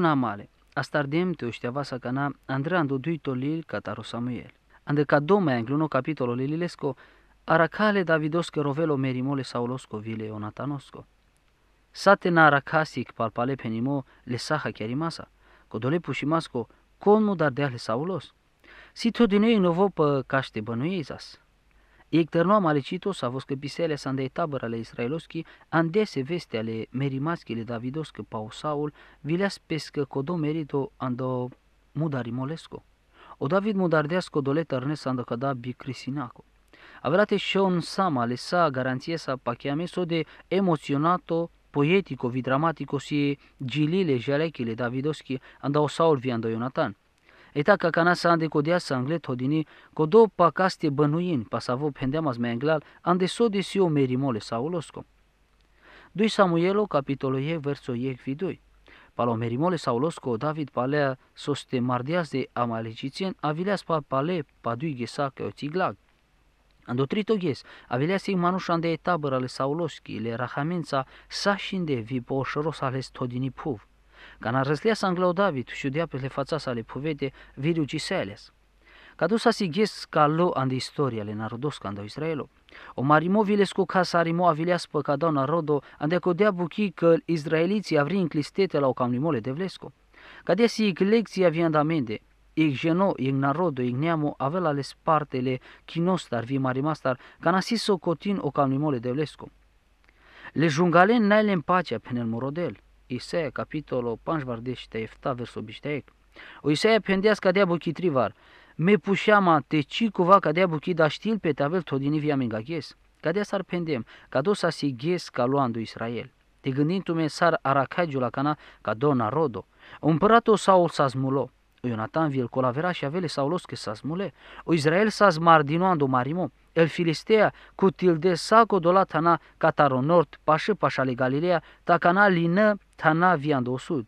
cana, astardemte andu duito lil kataro Samuel. Ande ca doma je angluno kapitolo lililesko, aracale davidoske rovelo merimole saulosco vile onatanosco. Sate na aracasic palpale penimo le saha Cu dole pușimasco, conmu dar deale saulos. Si tot din ei novo pe caște bănuiezas. Егтерноам алечитос а воскописели сандей таборале израилоски, андесе veste ale merimaschile Davidoscă пау Saul, vileas pescă codo merito ando mudari molesco. O David mudardeasco dole tarnes ando cada bicrisinaco. Averate un Sama le sa garanție sa pachiameso de emoționato poetico, vidramatico si gilile jalechile Davidoschi andau Saul vi ando Ionatan cana Ita kakana sandi pa caste bănuin, pa sa vo pasavo as menglal ande o merimole ulosco. 2 Samuelo capitolul ye verso ye vidui. Palo merimole ulosco, David palea soste mardias de amalicițien avileas pa pale padui gesa că tiglag. Ando trito ges, avileas ig manușan de ale sauloschi le să sașin de vi poșoros ales todini puv a Когда разлеса англоудавит, щудяпеле фаца сали поведе, виду чиселес. Каду саси гес кало анди история ле народос канда Israelu. O marimo vilescu ca sarimo pe cadau narodo, ande codea buchi că izraeliții avrin clistete la o camnimole de vlesco. Cadea si lecția viandamende, Ig geno, ig narodo, ig neamo, avea le spartele, chinostar, vi marimastar, ca nasi socotin o camnimole de vlesco. Le jungalen naile le pacea pe nel morodel. Isaia, capitolo efta, versul 81. O Isaia pendească de buchitrivar. Me pușeama te ci cuva că de buchi da știl pe tavel todini via ghes. Că de s-ar pendem, ca do să se ghes ca luandu Israel. Te gândindu-me s-ar aracagiu la cana ca do narodo. Împăratul Saul s-a zmulo. O Ionatan vi-l colavera și avele Saulos că s-a smule. O Israel s-a zmardinoando marimo. El Filistea cu tilde saco dolatana cataronort pașă pașale ta tacana lină Tana viando sud.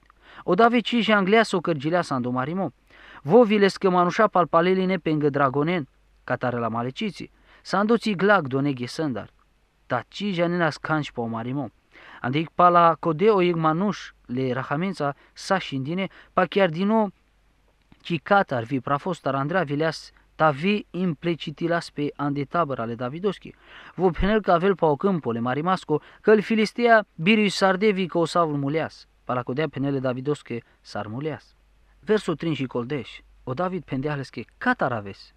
Da veci și Anglea socărgilea sa îndomarimo. Vovile scămanușa palpaleline pe îngă dragonen, catare la maleciții. a îndoții glag doneghe sândar. Ta da, cija nena scanci pe omarimo. Andic pala codeo ig manuș le rahamența sa și indine, pa chiar din nou chicata ar fi prafost ar Andrea vileas Davi implecitilaspe ande ale Davidoschi. Vă penel că avel pau câmpole marimasco, că îl filistea birui sardevi că o savul muleas. Paracodea penele Davidosche sar muleas. Versul 3 și coldeș. O David pendealesche cataraves.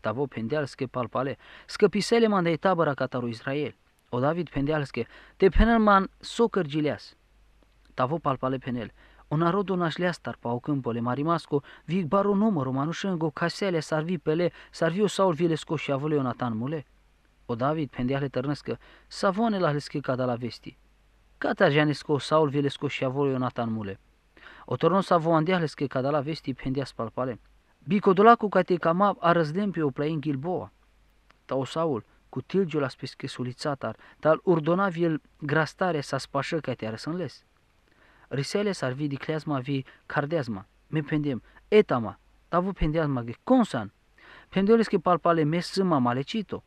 Tavo pendealesche palpale. Scăpisele de tabăra catarul Israel. O David pendealesche te penelman socărgileas. Tavo palpale penel. O Un narodul nașleastar pa ocâmpole marimasco, vic baro număru manușângo, casele sarvi pele, sarviu saul vilesco și avule o Ionatan mule. O David pendeale tărnăscă, savone la lescă cada la vesti. Cata janesco saul vilesco și avule o Ionatan mule. O tornon savoandeale lescă cada la vesti pendea spalpale. Bicodolacu catecama a pe o plain Gilboa. Ta o Saul, cu tilgiul a spescă sulițatar, tal urdona viel grastare să spașă ca te arăsânles s ar vi dicleazma vi cardeazma, me pendem etama vu pendeazma ge consan, pendeles ke palpale zâma malecito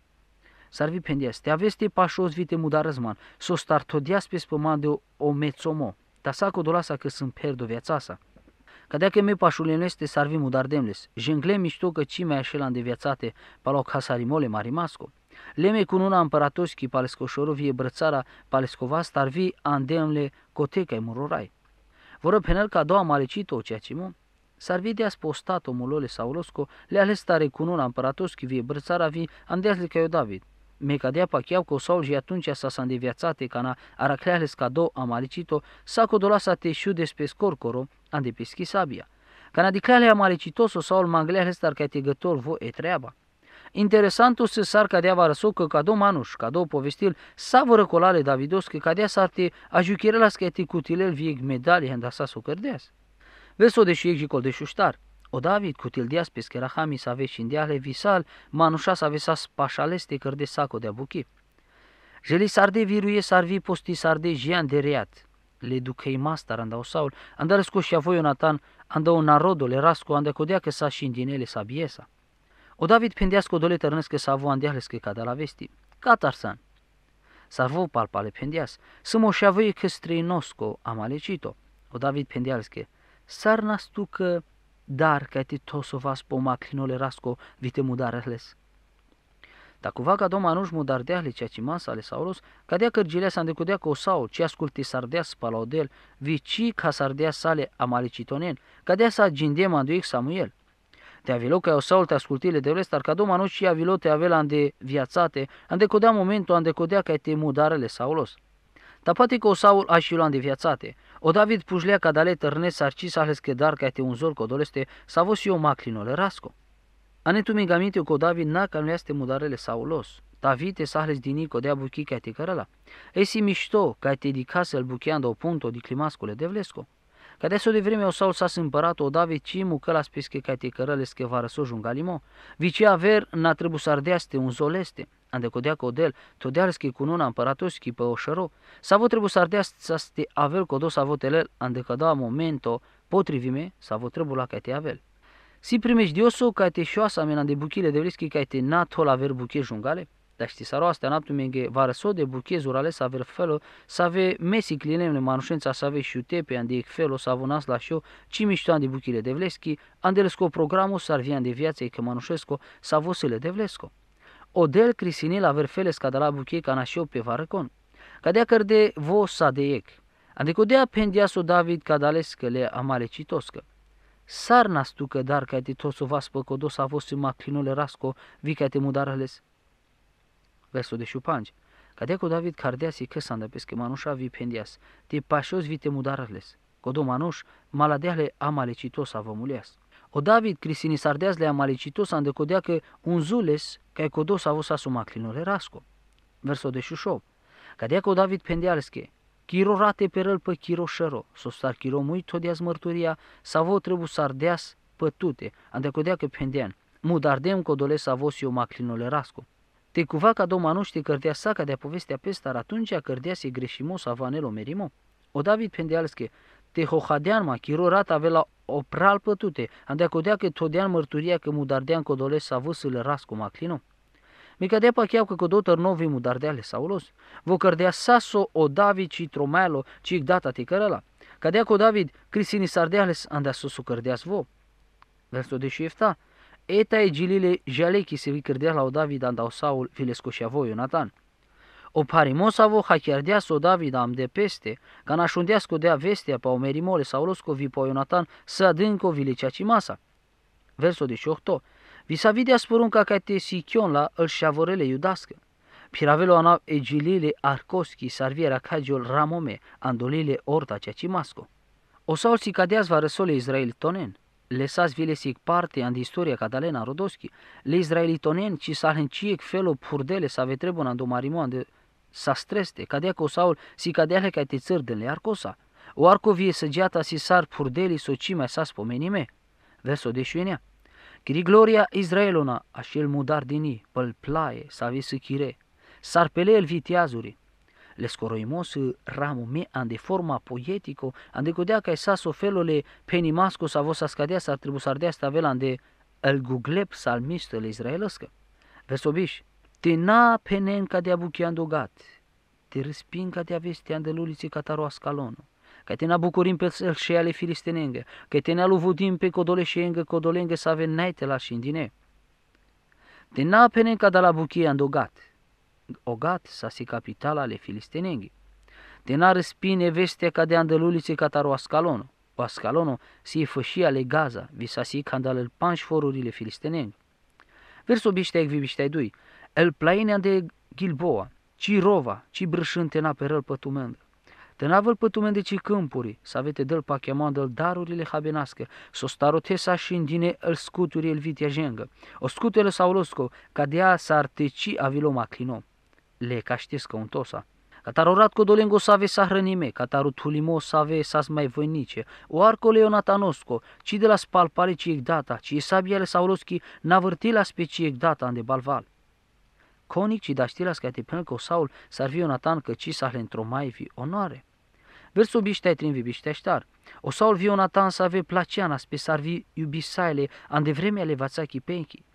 sarvi pendeaz, te aveste pașos vite mudarăzman so startodias pe spăman de o mețomo ta saco dolasa că sunt perdo viața sa Că dacă me pașulen este sarvi mudardemles, jengle mișto că cimea așelan de viațate, palo casarimole marimasco. Leme cununa împăratoski palescoșorovie brățara palescova starvi andemle cotecai murorai. Voră penel ca doua malecito ceea ce mu, Sarvidia spostato mulole saulosco, le ales tare cununa împăratoski vie brățara vi andeazli ca eu David. apa pacheau că saul și atunci s-a s-a îndeviațate ca na aracleales ca do amalicito, s-a codolasa teșiu despre scorcoro, andepeschi sabia. Canadicale amalicitoso saul mangleales tar ca te gător vo e treaba. Interesantul se s-ar cadea varăsou că cadou manuș, cadou povestil, savără colale davidos că cadea sarte ajuchirela scăti cutilel vieg medalie s-o cărdeas. Veso de și col de șuștar. O David cutil dias pescara hami să aveți și îndeale visal, manușa să aveți să spașaleste cărde saco de abuchi. Jeli de viruie sarvi posti de jian de reat. Le ducei mastar andau saul, andar scoșia voi Jonathan, andau narodul, rascu, andă codea că s-a și indinele sa biesa. O David pendias cu dole tărnesc că s-a avut îndiahles că cadă la vesti. Catarsan. S-a avut palpale pendias. Să moșea voi că străinosco am alecito. o David pendias că s-ar nastu că dar că te tosovas po clinole rasco vite mudarehles. Dar cu vaga doma nu-și mudar de ahle ceea ce masa ale Saulos, Că dea cărgile s-a îndecudea cu o sau ce asculti s-ar dea spalaudel, vici ca s-ar dea sale amalicitonen, ca dea s-a gindem anduic Samuel. Te aviló que au te ascultile de rest, dar ca Domnul și avilo te avea de viațate, ande codea momentul, ande codea că te mudarele saulos. poate că o saul așiluan de viațate. O David pușlea ca dale sarci să ales că dar că te zor codoleste, văzut și eu maclinul rasco. Anetu migaminte că David na că nu este mudarele saulos. Davite sahles dinico de buchi ca te cărăla. Esi mișto ca te să-l buchea în o punto de climascule de vlesco. Că de de vreme o saul s a împărat o dave cimu mu la spiske kaj te karaleske vara sožun galimo, vici aver na să ardeaste un zoleste, ande codea codel, todealski cununa împăratoski pe oșăro, s-a vă trebuie să ardeaste să te avel codo s-a vă telel, ande că da momento potrivime, s-a vă trebuie la te avel. Si primești dioso ca te șoasa mena de buchile de vreschi ca te na aver buche jungale, Dashti de anaptumenge varasode să urale felul, felo save mesi clinemne, manușența save șutepe de felo savonas la șo miștoan de buchile de vleschi andelesco programul sarvian de viață că manușesco savosele de vlesco. Odel crisinil aver feles ca de la buche ca nașio pe varăcon. Cadea cărde vo sa de ec. Adică dea pendiaso David cadales că le amalecitoscă. Sarna stucă dar ca te o păcodos a fost maclinule rasco, vicate mudarales. 85. Кадяко căsă кардиаси кесанда manușa vii pendeas, пендиас, pașos vii te mudarăles, că do manuș maladeale amalecitos avămuleas. O David Crisini Sardeas le amalicitos ande că un zules ca codo savos asuma clinole rasco. Verso de șușo. cu David pendialske. Chiro rate pe răl pe chiro s-o star chiro mui todias mărturia savo trebuie sardeas pătute ande codeacă pendian. Mudardem codole savos eu maclinole rasco te Tecuvaca domanuște cărdea saca de povestea pestar atunci cărdea se greșimo savanelo merimo. O David pendealske, te hohadeanma, chiro rata avea o pral pătute, andea că todean mărturia că mudardean codolesc sa ras cu maclino. Mica de pa chiar că codotor novi mudardeale los. vă cărdea saso o David ci tromelo, ci data te cărăla. Cadea cu David, crisini sardeales, andea sosu cărdeas vo. Versul de șefta, Etai gilile jalechi vi credea David andau Saul vilescoșia voi Ionatan. O parimosavo hachiardeasco David am de peste, ca nașundeasco dea vestea pa omerimole Saulosco vi pa Ionatan să adânco vilecea cimasa. Verso 18. Vi s-a videa sporunca ca te sichion la îl șavorele iudască. Piravelo anav egilile arcoschi sarviera cagiol ramome, andolile orta cea cimasco. O Saul si cadeas va răsole Israel tonen lăsați vile sic parte în istoria catalena rodoschi, le israelitoneni ci să lenciec felul purdele să ve trebuie în domarimoan de sa streste, cadea cosaul si cadea ca te le arcosa. O arco arcovie săgeata si sar purdeli socime sa spomenime. Verso de șuenea. Cri gloria Israelona, așel mudar din ei, păl plaie, sa ve să chire, sar pele el viteazuri, le scoroimos me an de forma poetico, de codea ca o felole sa vos ascadea ar trebui să ardea stavela de el google psalmistele israelescă. Vesobiș, te na penen ca de abuchian dogat, te răspin ca de avestea de lulici cataro ascalonul. Că te bucurim pe el și ale filistenengă, că te ne aluvudim pe codole și engă, codolengă să avem naite la șindine. Te na penen ca de la buchie andogat, Ogat, sa si capitala ale filistenenghi. n-ar spine vestea ca de andălulițe cataru Ascalonu. Ascalonu si fășia ale Gaza, vi visa si candalăl forurile filisteneni. Versul bișteag vi bișteai dui, el plainea de Gilboa, ci rova, ci brâșânt în aperăl pătumendă. pătumând de ci câmpuri, să avete dăl pa chemandă darurile habenască, s-o starotesa și dine îl scuturi el vitea jengă, o scutele losco, ca a s-ar teci aviloma clinom le caștiscă tosa. Catarorat codolengo save sa hrănime, cataru tulimo save sas mai voinice, o arco leonatanosco, ci de la spalpale ci data, ci sabiele sauloschi navârtila specie data de balval. Conic ci da știlas că te că Saul s-ar fi Ionatan că ci s-a într-o mai vi onoare. Versul biștea trin vi bișteștar. O Saul vi Natan să ave placeana spe s-ar vi iubisaile, an de vremea le vața chipenchii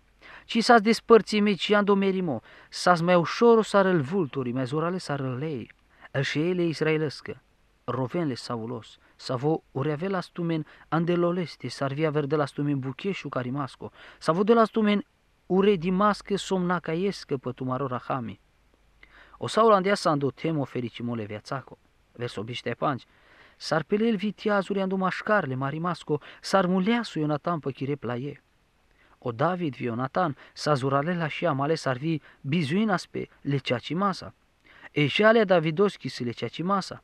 ci s-a despărțit meciando merimo, s-a mai ușor sară l vulturi, s-ar lei, el și ele israelescă, rovenle saulos, vă ureave la stumen andeloleste, sarvia verde la stumen bucheșu carimasco, vă de la stumen ure dimască somnacaiescă tumaror rahami. O saulandea s-a îndotemo fericimole viațaco, versobiște panci, s-ar pelel vitiazuri mașcarle, marimasco, s-ar muleasu Ionatan păchire plaie o David, Ionatan, Sazuradela și Amale sarvi bizuinas pe leceacimasa. Eșalea Davidoschi se leceacimasa.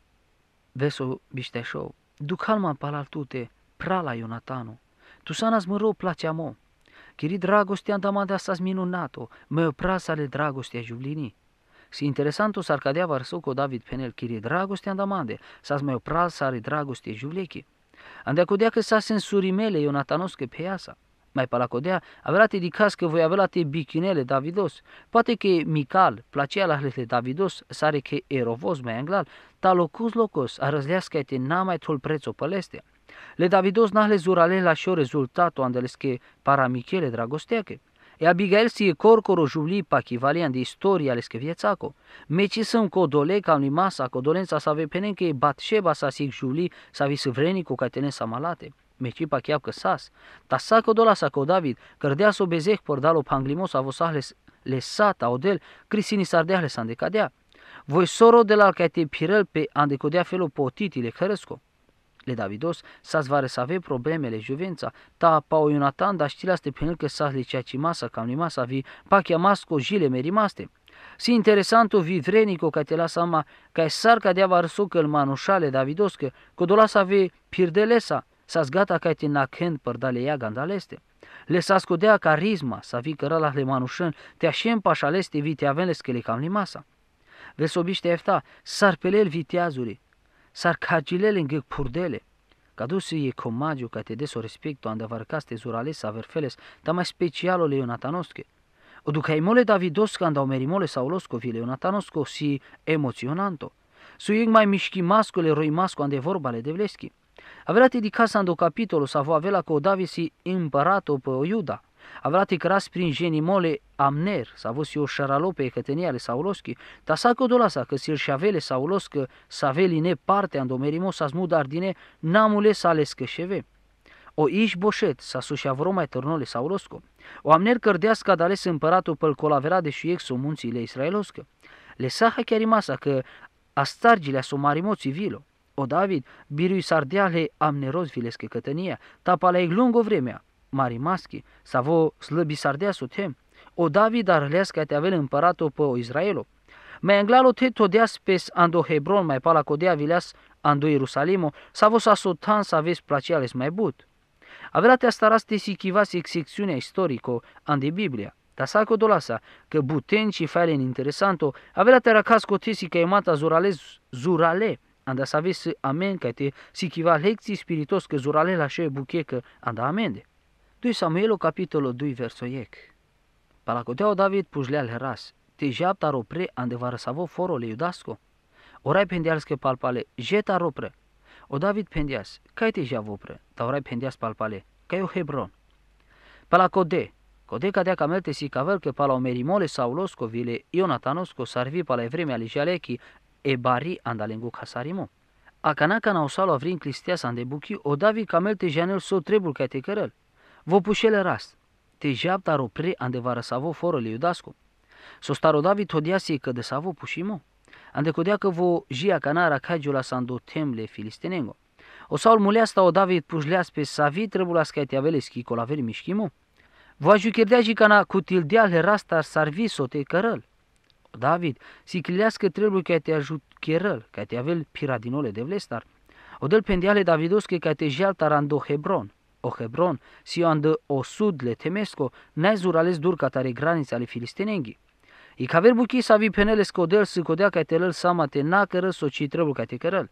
Veso bișteșou, ducalma palaltute, prala Ionatanu, tu s-a sanas mărău placeamo, chiri dragostea damada sas minunato, mă le dragostea juvlini. Si interesanto s-ar cadea varsău cu David Penel, chiri dragostea damade, sas mă le dragostea juvlechi. Andea codea că s-a sensurimele că pe iasa mai palacodea, avea la te că voi avea la te bichinele, Davidos. Poate că Mical, placea la hlete Davidos, sare că erovos mai anglal, locus locos, că te n-a mai tol prețo pălestea. Le Davidos le zurale la și o rezultatul para Michele dragosteache. E Abigail si e corcoro pa chivalian de istoria că viețaco. Meci sunt codole ca unui masa, codolența sa ve penen că e șeba sa sig juli sa vi vrenico cu tenen sa malate meci pa chiap kësas. Ta sa dola sa David, kër so bezeh por dalo panglimos avos ahles le odel, crisini sardeh le sande kadea. Voi soro de la alcaite pirel pe ande codea felo potiti le căresco. Le Davidos, sas va resave problemele juvența, ta pao Ionatan, da știlas ste penel că sas le ceacimasa, cam limasa vi, pa chiamasco jile merimaste. Si interesantu vi vrenico ca te lasama, ca e sarca de avar că îl manușale Davidos, că codolasa ve pirdelesa, să zgata kaj ti nakhen përdale ea gandaleste. Le sa skodea să vii vi la le manușân, te așem pașaleste vii te avem le cam limasa. Vesobiște efta, sar pelel viteazuri, sar kajilel ngëk purdele. Cadusi e comagiu ca te deso respecto andavărcaste zurales verfeles, dar mai specialo le Ionatanosche. O ducaimole merimole sau loscovi le Ionatanosco si emoționanto. Su mai mișchi mascule roi masco ande vorbale de vleschi. Avrati di casa do capitolo savo avela ko davisi imparato pe Iuda. te cras prin genimole amner, savo si o șaralope căteniale sauloski, ta saco dolasa că sir șavele saulosc ne parte andomerimo sa smuda ardine namule salescă șeve. O iși boșet sa sușavro mai târnole saulosco. O amner cărdească ales împăratul pe-l colavera de șuiexo le israeloscă. Le saha chiar imasa că astargile asomarimoo civilo. O David, birui am neroz vilescă cătănia, la lungo vremea, mari maschi, vo slăbi sardea sutem, o David arlească te avel împăratul pe o Israelo. Mai englalo te todeas pes ando Hebron mai pala codea vileas ando Ierusalimo, sa vo sa sotan sa vezi placiales mai but. Avela te astaras te sichivas execțiunea istorico ande Biblia. Ta sa dolasa, că buten și falen interesanto, avela te racas cotesi că emata zurale zurale, anda să să amen că te si chiva lecții spiritos că zurale la șe buchecă anda amende. 2 Samuel capitolul 2 versoiec. Palacoteau David pujleal heras, te japta ropre vă foro le iudasco. Orai pendeals că palpale, jeta ropre. O David pendeas, ca te javopră, ta orai pendeas palpale, ca o Hebron. Palacode, Code dea camelte si cavel că pala omerimole Saulosco vile Ionatanosco sarvi pala evremea ligialechi ebari andalengu khasarimo. Akana kana usalo avrin klistia buki. Da odavi kamel te janel so trebul kai te kerel. Vo pushele rast. Te jab japta ande andevara savo foro le iudasco. So staro davi todia si că de savo pushimo. Ande kodia ka vo jia canara san sando temle filistenengo. O saul sta o david pușleas pe savi trebul te aveleschi colaveri mișchimo. Vă ajucherdea și cana cutil deal herastar sarvi sote cărăl. David, si chilească trebuie ca te ajut cherăl, ca te avel piradinole de vlestar. O del pendiale Davidos ca te jial tarando Hebron. O Hebron, si o andă o sud le temesco, n-ai ales dur ca tare granița ale filistenenghi. I ca verbuchi sa vi penele scodel să codea ca te lăl sama te nacără so ci trebuie ca te cărăl.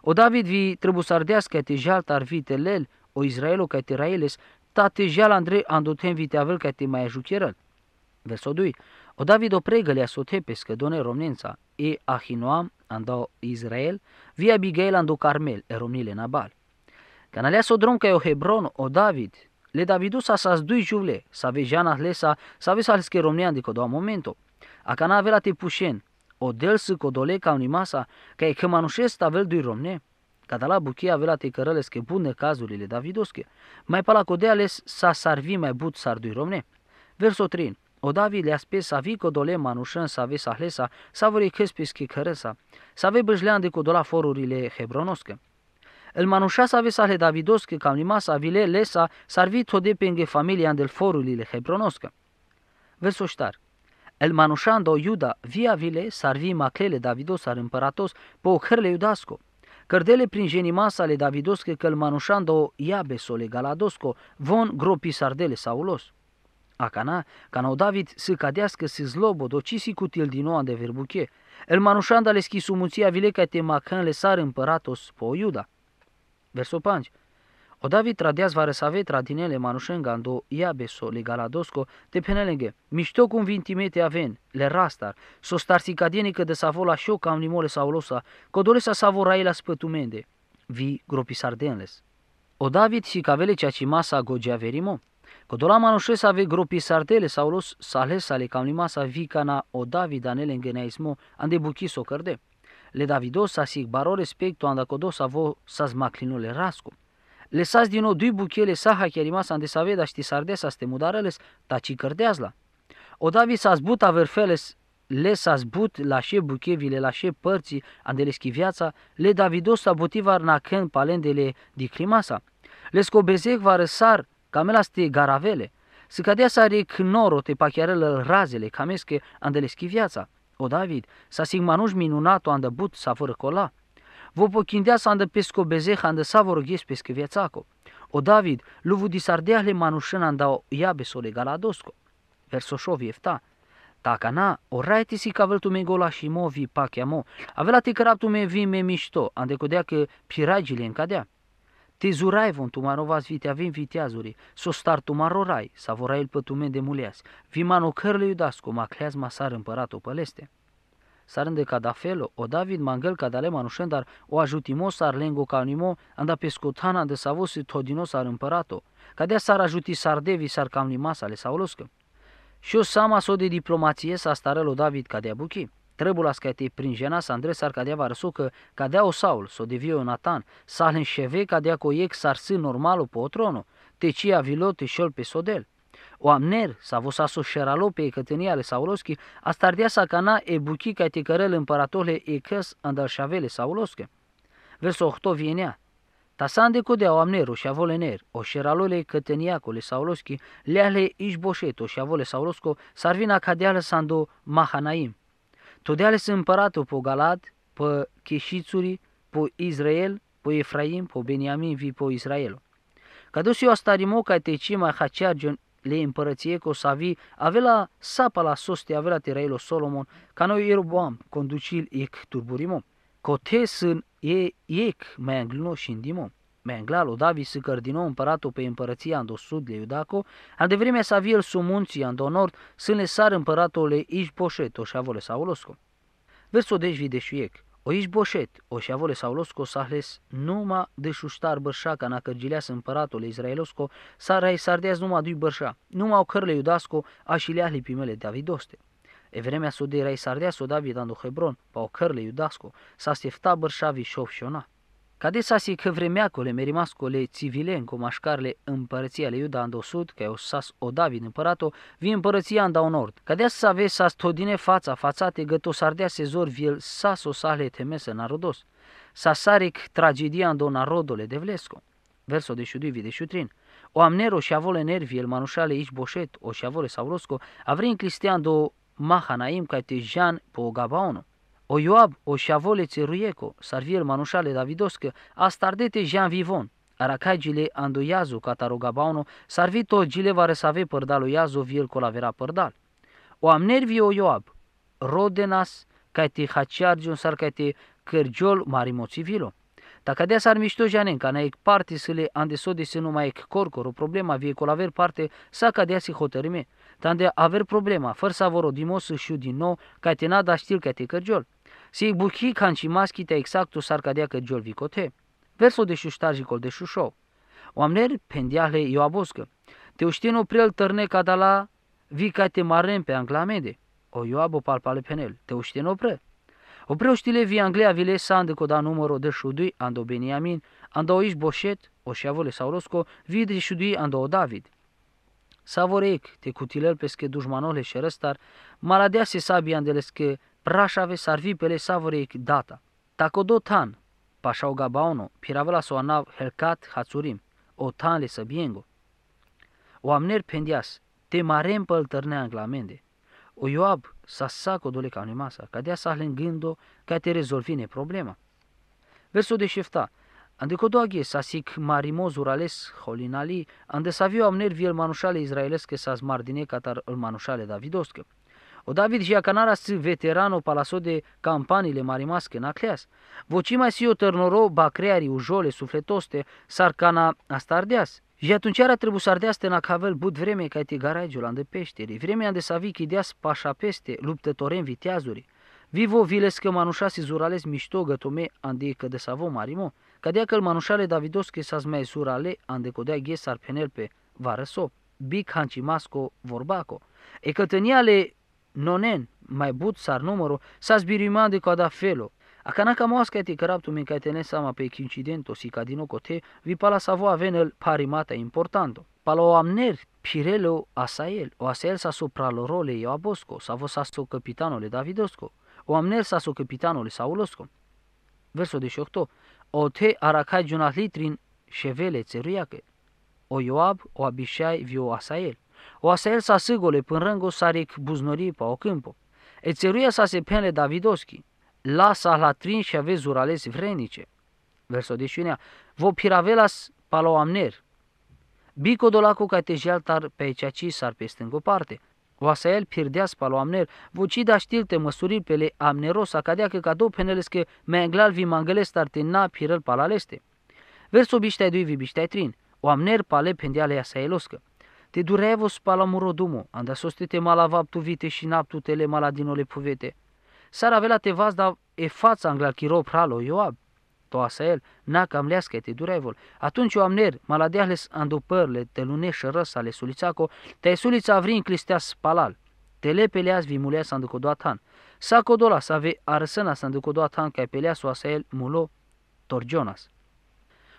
O David vi trebuie să ardească te jial tar vi te lel, o Israelo ca te raeles, te jial Andrei andotem vi te avel ca te mai ajucherăl. Verso 2. O a opregălea sothe pescădone romnența, e Ahinoam andau Israel, via Abigail andau Carmel, e romnile Nabal. Când alea o drum o Hebron, o David, le Davidu sa sa zdui juvle, sa vejana lesa, sa vesa alske romnia de codoa momento. A cana avea te pușen, o del să codole ca unimasa, că e cămanușesc tavel dui romne. Catala buchia avea te cărăles că bune cazurile Davidosche. Mai pala codea ales sa sarvi mai but sar dui romne. Verso 3. Odavi le aspes cu codole manușan să ave sahlesa, savori căspischi cărăsa, să ave băjlean de codola forurile hebronoscă. El manușa să ave sahle davidoscă, cam lima să avile lesa, de tode penge familia del forurile hebronoscă. Versoștar. El manușando Iuda via vile sarvi maclele davidos ar împăratos po hârle iudasco. Cărdele prin genimasa le davidoscă că el manușando iabe sole galadosco von gropi sardele saulos. David să cadească să се docisi cu til din диноан de verbuche. El manușandales chi sumuția vileca te macan sar împăratos po Iuda. Verso 5. O David tradeaz va răsave tradinele manușenga do iabeso galadosco te penelenge. Mișto cum vintimete aven, le rastar, so cadienică de savola șo cam nimole saulosa, sa savora la spătumende. Vi gropisardenles. O David și cavele cea ce gogea verimo? Kodolama să avea gropi sartele los sale sale kamlima sa na o David anele engeneismo ande buki sokerde. Le Davido sa sig baro respecto anda kodo sa vo sa zmaklino le rasko. Le sas dino dui buchele saha kerima sa ande saveda ști sarde sa ste mudareles ta ci cărdeazla. O David sa zbuta verfeles le s-a zbut la șe buchevile, la șe părții, andeleschi viața, le Davidos sa butivar na ken palendele di climasa. Le scobezec va răsar Camela elasti garavele, să cadea să are cnoro te pachiarele razele, camesche andeleschi viața. O David, să manuș minunat o but să fără cola. Vă pochindea să andă pesco bezeha andă să vă roghes pescă viațaco. O David, luvu le manușân andă iabe sole galadosco. Versoșovi efta. Dacă na, o ti si ca me gola și pachea pachiamo, avea te caraptu me vi me mișto, andecodea că piragile încadea. Te Tezurai von tumano vas vite avem viteazuri, so star tumaro vorai savorail pătumen de muleas, vimano cărle iudas, cum acleaz masar împărat o păleste. Sarând ca da felo, o David mangel ca dale dar o ajutimo sar lengo ca unimo, anda pescotana de savosi todino sar împărato, ca s sar ajuti sar devi sar cam limasa le saoloscă. Și o sama o de diplomație sa o David ca de Trebulas kaj te prinžena sa Andres Arkadjeva rsuka, cadea o Saul, so devio Natan, a ševe kad je kojek sarsi normalu po otronu, tečija viloti pe Sodel. O amner, s-a vosa so șeralo pe ecătânia ale Sauloschi, astardia sa cana e buchi ca te cărel împăratole e căs andalșavele Sauloschi. Versul 8 vienea. Ta s-a îndecodea o amneru și avolener, o șeralole căteniacole Sauloschi, leale ișboșeto și avole Saulosco, sarvina cadeală sando mahanaim. Tu de ales împăratul pe Galat, pe Cheșițuri, pe Israel, pe Efraim, pe Beniamin, vi pe Israel. Că dus eu asta rimoca te cima ha le împărăție cu savi, avea la sapa la soste, avea la tirailo Solomon, ca noi eroboam, conducil ec turburimo, cote sunt e ec mai anglino în indimom. Menglalo se încărdină împăratul pe împărăția în sud de Iudaco, a de vreme să vie el sumunții în nord, să le sar împăratole Ișboșet, o șavole saulosco. Verso și videșuiec, o Ișboșet, o saulosco s-a ales numa de șuștar bărșaca na cărgileas împăratole izraelosco, sarai sardeaz numai dui bărșa, numai o cărle iudasco, așilea lipimele Davidoste. E vremea s-o de rai sardeaz o David ando Hebron, pa o cărle iudasco, s-a stefta bărșavi șof și ona sa si că vremea vremeacole cole civile în comașcarle împărăția ale Iuda în sud, că eu sas o David împărato, vi împărăția în nord. Cadeas să ave sas todine fața fațate găto sardea sezor viel sas o sale temese narodos. saric tragedia în dona rodole de vlesco. Verso de șudivi de șutrin. O amnero și avole nervi el manușale ici boșet, o și avole saurosco, avrin cristian do mahanaim ca te Jean po gabaonu. O Ioab, o Șavolețe Ruieco, Sarviel Manușale Davidoscă, Astardete Jean Vivon, Aracagile Anduiazu Catarogabauno, Sarvito Gileva Resave Părdalo Iazu Viel Colavera Părdal. O am nervi o Ioab, Rodenas, haciargi un Sar te Cărgiol Marimo Civilo. Dacă dea s-ar mișto janen, ca naic parte să le andesode să nu mai ec corcoro, problema vie aver parte să cadea si hotărime. Tande aver problema, fără să vor odimos și din nou, ca te da știl ca te cărgiol. Si buchi o maschite că sarcadiacă cote. verso de col de șușou. Oamner pendiale ioaboscă. Te uștino de la cadala vicate marem pe anglamede. O ioabo palpale penel. Te uștino opre O preuștile vi Anglia vile sandă coda numărul de șudui ando Beniamin, ando iș boșet, o șeavole sau rosco, vi de șudui ando David. Savorec, te cutilel pesche dușmanole și răstar, maladea se sabia îndelesche Prashave sarvipele savoreik data. Tako do tan, pashao gabaono, piravela soanav helkat hatsurim, o tan le săbiengo. Oamner pendias, te mare împăltărnea anglamende. O Ioab sa saco dole ca masa, ca dea sa gândo ca te rezolvine problema. Versul de șefta, Andeco doaghe sa sic marimos urales holinali, ande sa viu amner viel manușale izraelesche sa zmardine catar îl manușale davidoscă. O David și Odavide jiakanaras veterano palaso de campaniile masche în Acleas. Voci mai si o tărnoro bacreari ujole sufletoste sarcana astardeas. Și atunci era trebuie să ardeaste în acavel but vreme ca te garajul de peșteri, vremea de să vii chideas pașa peste, în viteazuri. Vivo viles că manușasi zurales mișto gătome ande că de savo marimo, că dea că manușale davidos că s-a zmei zurale ande codea ghe sarpenel pe varăso, bic hancimasco vorbaco. E cătăniale nonen mai but sar să sa de kada felo a kanaka mosketi karaptumi kaj tene sama pek incidento si din ocote, vi pala savo avenel parimata importanto pala o amner pirelo asael o asael sa abosco, sa vo sa so capitanole Davidosco, o amner so capitanole Saulosco. verso 18 o te aracai junat litrin shevele o Ioab, o Abishai, viu Asael o sa el sa gole până rângo sarik buznorii pa câmpo. E țeruia sa se penle Davidoschi, la sa la trin și aveți urales vrenice. Verso 19. Vo piravelas paloamner. Bico dolaco ca te jaltar pe ceaci sar pe stângă parte. O Oasael pierdea palo amner, da știlte măsuriri pele amnerosa cadea că ca cadou peneles că meanglal vi mangeles na pirel palaleste. Verso biștai dui vi biștai trin, o amner pale pendeale eloscă. Te durevo spala dumu, anda sostete mala vaptu vite și naptu tele mala ole povete. Sara vela te vas da e fața angla chirop halo ioab. sa el, na cam leasca te durevol. Atunci eu am ner, maladeahles andupărle, te luneșe le sulițaco, te sulița vrin clistea spalal. Te peleas vi s-a han. Sa codola, sa ve arsena s-a han, ca pelea sa el mulo torgionas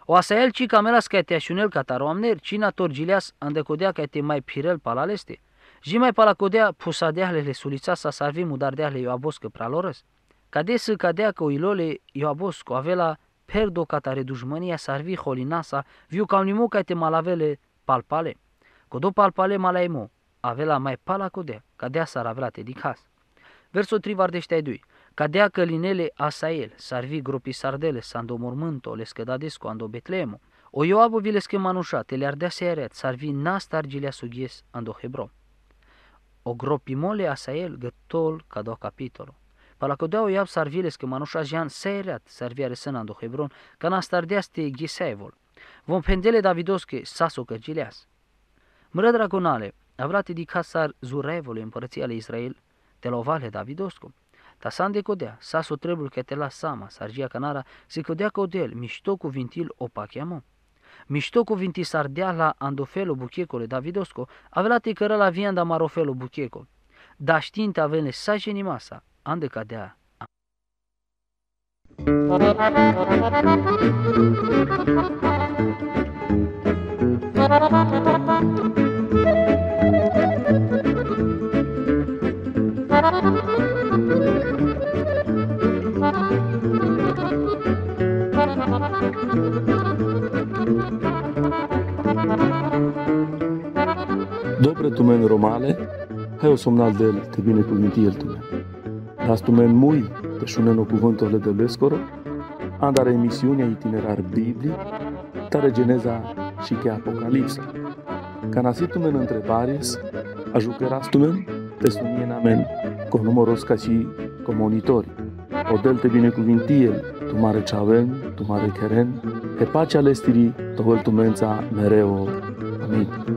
oasa el ci camelas ca te așunel cataroamner, cina torgileas andecodea ca te mai pirel palaleste, și mai palacodea pusadeahlele sulița sa sarvi mudardeahle eu aboscă pralorăs. Cade să cadea că uilole eu abosco avela perdo catare dușmânia sarvi holinasa, viu ca unimo ca te malavele palpale. Codo palpale malaimu, avela mai palacodea, cadea sar avela te dicas. Verso 3 vardește ai dui. Cadea călinele Asael, sarvi gropi sardele, sando mormânto, le scădadesco, ando Betlemo. O Ioabă vi le schemanușa, te le ardea seeret, sarvi nast argilea sughies, ando Hebron. O mole Asael, gătol, ca capitolul. capitolo. Para că dau iab sarviles că manușa jean seeret, sarviare sânando Hebron, ca nastardeas te ghisevol. Vom pendele Davidos că saso cărgileas. Mără dragonale, avrate di casar zurevole împărăția ale Israel, te lovale Davidoscu. Ta s-a s-o trebuie că te la sama, sargia canara, se codea codel, mișto vintil o pacheamă. Mișto cu cuvinti sardea la andofelo buchecole, Davidosco, avea la tecără la vianda marofelo bucheco. Da știinte avele sa masa, ande Thank you. Dobre tumen romale, o somnal del te bine minti el tumen. Las tumen mui, te șunen o cuvântul de lescoro, andare emisiunea itinerar biblii, tare geneza și che apocalipsa. Canasitumen tu men te sunie amen, cu numărul ca și comunitori. O del te bine cu el, tu mare ce avem, tumare keren, pe pacea lestirii, tohul tumența mereu. Amin.